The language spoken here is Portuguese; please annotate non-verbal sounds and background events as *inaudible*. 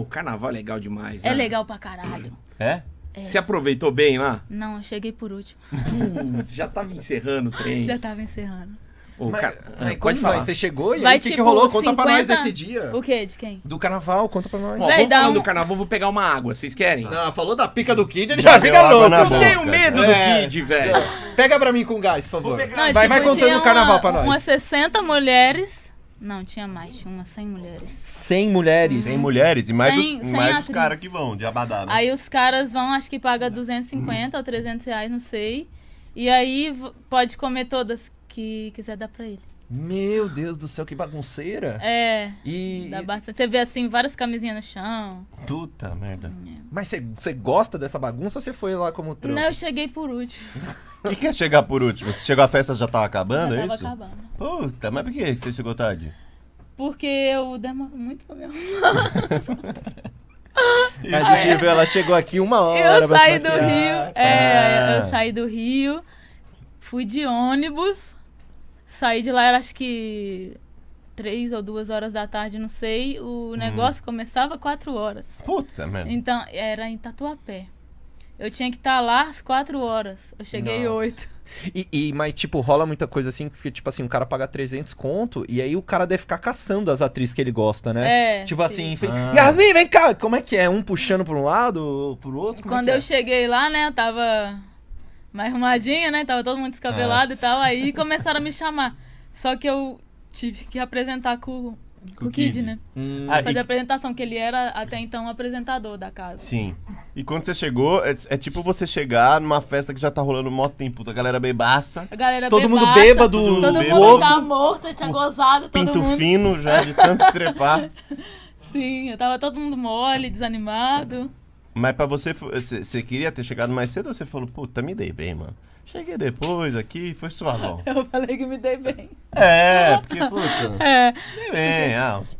o carnaval é legal demais. É né? legal pra caralho. É? É. Você aproveitou bem lá? Não, eu cheguei por último. Putz, já tava encerrando o trem. Já tava encerrando. Ô, mas, car... mas ah, pode falar. Você chegou e vai, aí, tipo, que, que tipo rolou? Conta 50... pra nós desse dia. O quê? De quem? Do carnaval, conta pra nós. Ó, Véi, um... do carnaval, vou pegar uma água, vocês querem? Não, falou da pica do Kid, ele já, já fica louco. Eu boca. tenho medo é. do Kid, velho. Pega pra mim com gás, por favor. Não, vai, tipo, vai contando o carnaval uma, pra nós. Umas 60 mulheres não, tinha mais, tinha umas 100 mulheres. 100 mulheres? 100 mulheres e mais 100, os, 100 mais os caras que vão de Abadá, né? Aí os caras vão, acho que paga 250 hum. ou 300 reais, não sei. E aí pode comer todas que quiser dar pra ele. Meu Deus do céu, que bagunceira! É. E. Dá bastante. Você vê assim, várias camisinhas no chão. Puta merda. É. Mas você gosta dessa bagunça ou você foi lá como trampo? Não, eu cheguei por último. *laughs* Quem quer é chegar por último? Você chegou à festa já tava acabando, já é tava é isso? acabando. Puta, mas por que você chegou tarde? Porque eu demoro muito pra me arrumar. Mas é. tipo, ela chegou aqui uma hora. Eu saí é do Rio. Ah, é, ah. eu saí do Rio, fui de ônibus, saí de lá, era acho que três ou duas horas da tarde, não sei. O hum. negócio hum. começava quatro horas. Puta merda. Então, era em Tatuapé. Eu tinha que estar tá lá às 4 horas. Eu cheguei Nossa. 8. E, e, mas, tipo, rola muita coisa assim, porque, tipo assim, o cara paga 300 conto e aí o cara deve ficar caçando as atrizes que ele gosta, né? É. Tipo assim, enfim, ah. Yasmin, vem cá! Como é que é? Um puxando pra um lado, pro outro? Como é Quando é eu é? cheguei lá, né, tava mais arrumadinha, né? Tava todo mundo descabelado Nossa. e tal. Aí começaram a me chamar. Só que eu tive que apresentar com, com o Kid, Kid né? Hum. Ah, fazer e... a apresentação, que ele era até então apresentador da casa. Sim. E quando você chegou, é, é tipo você chegar numa festa que já tá rolando mó tempo, a galera bebaça. A galera todo bebaça, mundo bêbado, todo, todo bêbado, mundo já morto, tinha gozado, todo Pinto mundo. fino já de tanto trepar. *laughs* Sim, eu tava todo mundo mole, desanimado. Mas pra você, você queria ter chegado mais cedo ou você falou, puta, me dei bem, mano? Cheguei depois aqui, foi suavão. *laughs* Eu falei que me dei bem. É, porque, puta. *laughs* É. Me dei bem, ah, uns